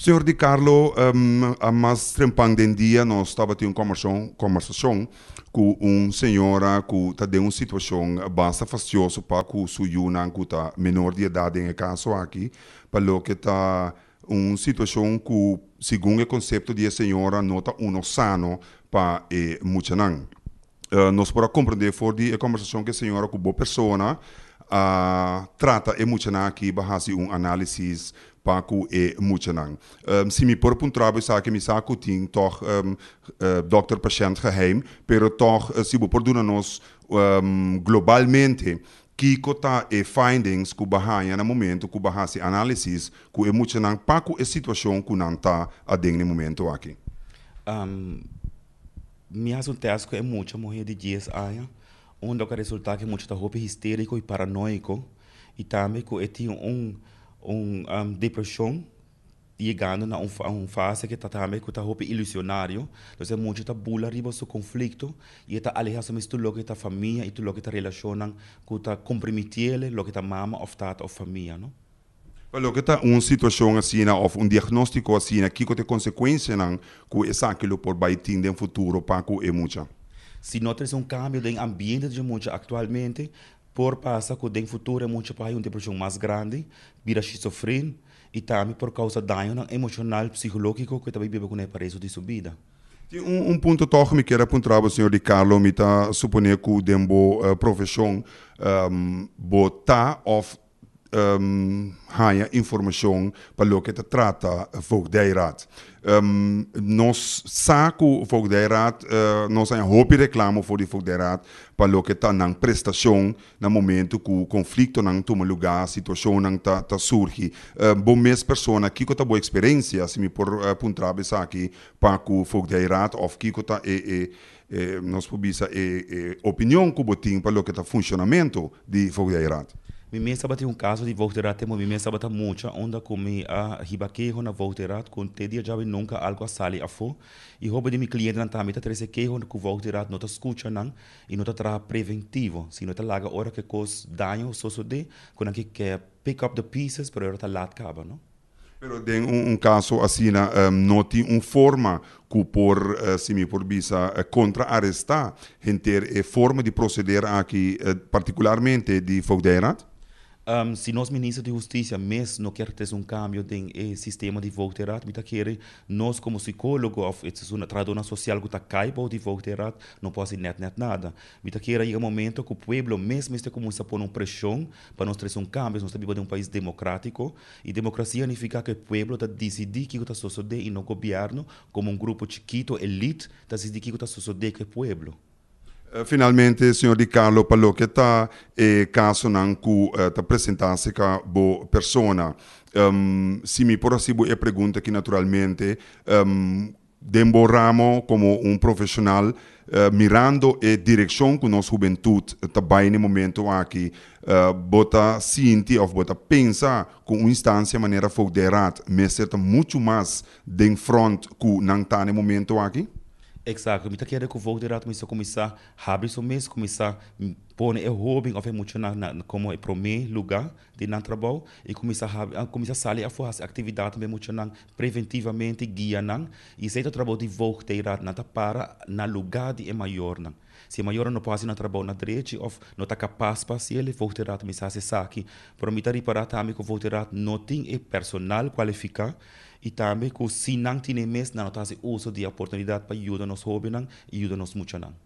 Senhor Di Carlo, um, há mais trempang de dia, nós estava tendo uma conversação com um senhora que está de uma situação bastante fastidiosa para o seu que está menor de idade, em caso aqui, para que está uma situação que, segundo o conceito de senhora, não está um sano para o mucha não. Uh, nós podemos compreender foi a conversação que a senhora com boa pessoa, uh, trata é muito na aqui bahasi um análise paku e muchenang. Um, ehm, se me por um trabalho sa que me sa que tem toch um, ehm, uh, eh, doctor patient geheim, pero toch uh, eh, se bo por duna nos um, ehm, globalmente que cota e findings que bahia na momento que bahia se análises que é muito para paco é situação que nanta está a no momento aqui um, me assunto e muito morrer de dias aia onde o resultado que muitos roupa histérico e paranoico e também que tem um um, um depressão chegando na um, um fase que está também com está roupa ilusionário então é muito está bula riba seu conflito e está aliado sobre tudo logo que está família e tudo o que está relacionam que está comprometido logo que está mama ou tata ou família não Olha, que está uma situação assim, ou um diagnóstico assim, que tem consequências que é aquilo por vai ter no futuro para que é muita. Se notas um cambio de ambiente de Monte atualmente, por passa que no futuro Monte vai um depressão mais grande, vira esquizofrenia e também por causa do dano emocional, psicológico que também vive com o aparelho de sua vida. Um, um, ponto que me quero apontar, o senhor de Carlos me está supondo que o dembo uh, profissão um, botar off um, ganha informação para o que te trata a Voogdijraad. Um, nós saco Voogdijraad, uh, nós temos roupa reclamo para o Voogdijraad para o que está na prestação no momento que o conflito não toma lugar, a situação não está tá surge. Uh, bom mês, pessoa que está boa experiência, se me por apontar uh, aqui para o Voogdijraad ou que está... Eh, eh, nós publica opinião que botim para o que está funcionamento de Voogdijraad. Mimie sabati un caso di volterate mo mimie sabata mucha onda come a ribaquejo na volterat con te dia jave nunca algo assali a fo e rouba de mi cliente na tamita trece quejo na ku volterat nota escucha nan e nota tra preventivo si nota laga ora que cos daño soso de con anche que pick up the pieces pero ora ta lat caba no Pero tem um, um, caso assim, ehm, um, noti um forma que por uh, eh, se me por bisa uh, eh, contra-arrestar, ter uh, forma de proceder aqui, uh, eh, particularmente de Fogderat? Um, se nós, ministro de Justiça, mesmo não quer ter um cambio de eh, sistema de volterat, me quer, nós, como psicólogo, uma tradona social que está caiba de volterat, não pode net, net nada. Me quer, aí, um momento que o povo, mesmo está começa a pôr pressão para nós ter um cambio, nós estamos tipo de um país democrático, e democracia significa que o povo está decidir que está sucedendo e o governo, como um grupo chiquito, elite, está decidir que está sucedendo que o povo. Eh, finalmente Senhor Di Carlo Pallocchetta è caso nanku eh, presentasse ca bo persona. Um, ehm, por mi porasibo e pergunta que naturalmente um, ehm, Dembo Ramo como um profissional uh, eh, mirando e direção nos nossa juventude também no momento aqui uh, eh, bota sinti ou bota pensa cu uma instância maneira foi derrat, mas certa muito mais de front cu não está no momento aqui que Mi takia ku vog dirat mi so komisa habri so mes komisa pone o hobing of emocionar na como e é, pro lugar de trabalho e komisa hab komisa sali a forras atividade muito emocionar preventivamente guia e se trabalho de vog dirat para na lugar de maior não Se maior não pode na trabalho na direita ou não está capaz para se ele vou tirar missa se saque. Para me reparar também que vou não tem é, personal qualificado e também que o sinang tine mes na notase uso de oportunidade para ajudar nos hobby e ajudar nos muito nang.